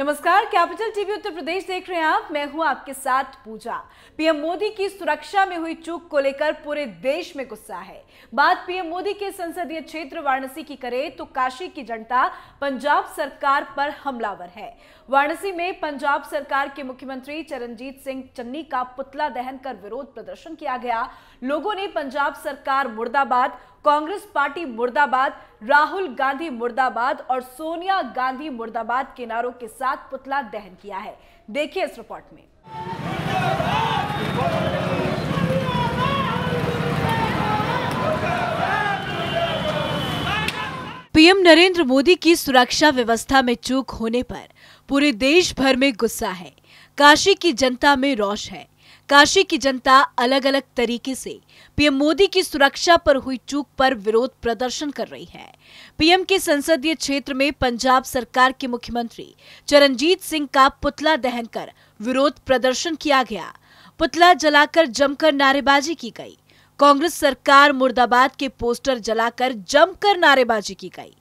नमस्कार capital TV उत्तर प्रदेश देख रहे हैं आप मैं हूं आपके साथ पूजा पीएम मोदी की सुरक्षा में हुई चूक को लेकर पूरे देश में गुस्सा है बात पीएम मोदी के संसदीय क्षेत्र वाराणसी की करें तो काशी की जनता पंजाब सरकार पर हमलावर है वाराणसी में पंजाब सरकार के मुख्यमंत्री चरणजीत सिंह चन्नी का पुतला दहन कर विरोध प्रदर्शन किया गया लोगों ने पंजाब सरकार मुर्दाबाद कांग्रेस पार्टी मुर्दाबाद राहुल गांधी मुर्दाबाद और सोनिया गांधी मुर्दाबाद के नारों के साथ पुतला दहन किया है देखिए इस रिपोर्ट में पीएम नरेंद्र मोदी की सुरक्षा व्यवस्था में चूक होने पर पूरे देश भर में गुस्सा है काशी की जनता में रोष है काशी की जनता अलग अलग तरीके से पीएम मोदी की सुरक्षा पर हुई चूक पर विरोध प्रदर्शन कर रही है पीएम के संसदीय क्षेत्र में पंजाब सरकार के मुख्यमंत्री चरणजीत सिंह का पुतला दहन कर विरोध प्रदर्शन किया गया पुतला जलाकर जमकर नारेबाजी की गई कांग्रेस सरकार मुर्दाबाद के पोस्टर जलाकर जमकर नारेबाजी की गई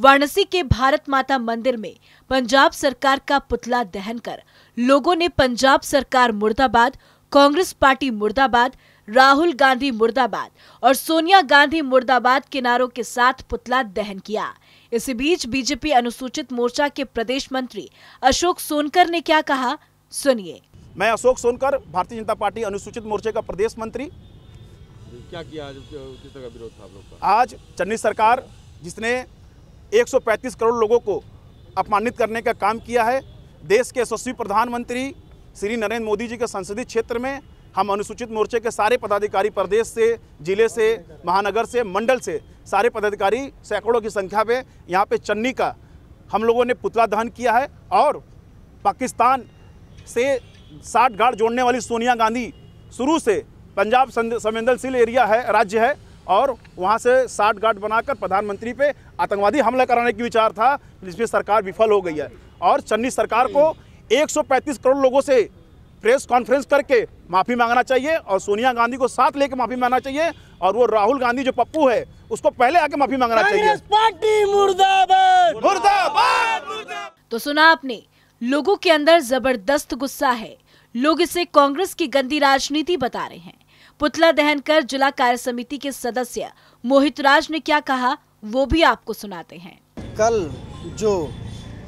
वाराणसी के भारत माता मंदिर में पंजाब सरकार का पुतला दहन कर लोगों ने पंजाब सरकार मुर्दाबाद कांग्रेस पार्टी मुर्दाबाद राहुल गांधी मुर्दाबाद और सोनिया गांधी मुर्दाबाद के नारों के साथ पुतला दहन किया इसी बीच बीजेपी अनुसूचित मोर्चा के प्रदेश मंत्री अशोक सोनकर ने क्या कहा सुनिए मैं अशोक सोनकर भारतीय जनता पार्टी अनुसूचित मोर्चे का प्रदेश मंत्री क्या किया आज किस तरह विरोध था आप लोग का आज चन्नी सरकार जिसने 135 करोड़ लोगों को अपमानित करने का काम किया है देश के यशस्वी प्रधानमंत्री श्री नरेंद्र मोदी जी के संसदीय क्षेत्र में हम अनुसूचित मोर्चे के सारे पदाधिकारी प्रदेश से जिले से महानगर से मंडल से सारे पदाधिकारी सैकड़ों की संख्या में यहाँ पे चन्नी का हम लोगों ने पुतला दहन किया है और पाकिस्तान से साठ गाड़ जोड़ने वाली सोनिया गांधी शुरू से पंजाब संवेदनशील एरिया है राज्य है और वहाँ से साठ गार्ड बनाकर प्रधानमंत्री पे आतंकवादी हमला कराने की विचार था जिसमें सरकार विफल हो गई है और चन्नी सरकार को 135 करोड़ लोगों से प्रेस कॉन्फ्रेंस करके माफ़ी मांगना चाहिए और सोनिया गांधी को साथ लेकर माफ़ी मांगना चाहिए और वो राहुल गांधी जो पप्पू है उसको पहले आके माफ़ी मांगना चाहिए पार्टी मुर्दाबाद मुर्दाबाद तो सुना आपने लोगों के अंदर जबरदस्त गुस्सा है लोग इसे कांग्रेस की गंदी राजनीति बता रहे हैं पुतला दहन कर जिला कार्य समिति के सदस्य मोहित राज ने क्या कहा वो भी आपको सुनाते हैं कल जो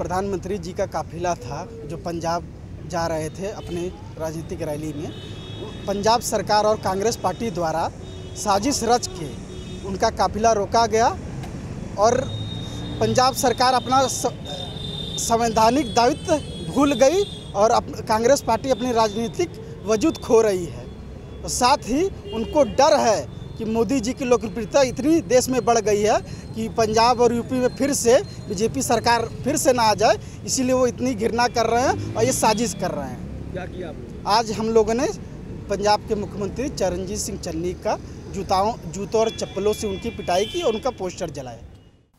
प्रधानमंत्री जी का काफिला था जो पंजाब जा रहे थे अपने राजनीतिक रैली में पंजाब सरकार और कांग्रेस पार्टी द्वारा साजिश रच के उनका काफिला रोका गया और पंजाब सरकार अपना संवैधानिक दायित्व भूल गई और अप, कांग्रेस पार्टी अपनी राजनीतिक वजूद खो रही है साथ ही उनको डर है कि मोदी जी की लोकप्रियता इतनी देश में बढ़ गई है कि पंजाब और यूपी में फिर से बीजेपी सरकार फिर से ना आ जाए इसीलिए वो इतनी घृणा कर रहे हैं और ये साजिश कर रहे हैं क्या किया आज हम लोगों ने पंजाब के मुख्यमंत्री चरणजीत सिंह चन्नी का जूताओं जूतों और चप्पलों से उनकी पिटाई की और उनका पोस्टर जलाया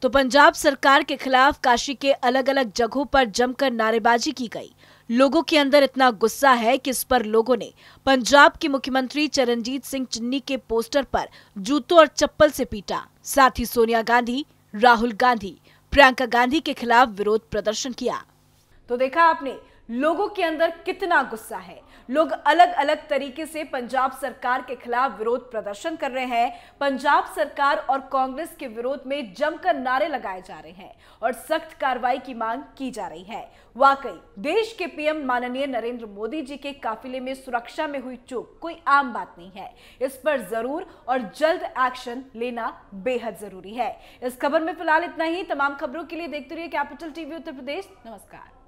तो पंजाब सरकार के खिलाफ काशी के अलग अलग जगहों पर जमकर नारेबाजी की गई लोगों के अंदर इतना गुस्सा है कि इस पर लोगों ने पंजाब के मुख्यमंत्री चरणजीत सिंह चन्नी के पोस्टर पर जूतों और चप्पल से पीटा साथ ही सोनिया गांधी राहुल गांधी प्रियंका गांधी के खिलाफ विरोध प्रदर्शन किया तो देखा आपने लोगों के अंदर कितना गुस्सा है लोग अलग अलग तरीके से पंजाब सरकार के खिलाफ विरोध प्रदर्शन कर रहे हैं पंजाब सरकार और कांग्रेस के विरोध में जमकर नारे लगाए जा रहे हैं और सख्त कार्रवाई की मांग की जा रही है वाकई देश के पीएम माननीय नरेंद्र मोदी जी के काफिले में सुरक्षा में हुई चूक कोई आम बात नहीं है इस पर जरूर और जल्द एक्शन लेना बेहद जरूरी है इस खबर में फिलहाल इतना ही तमाम खबरों के लिए देखते रहिए कैपिटल टीवी उत्तर प्रदेश नमस्कार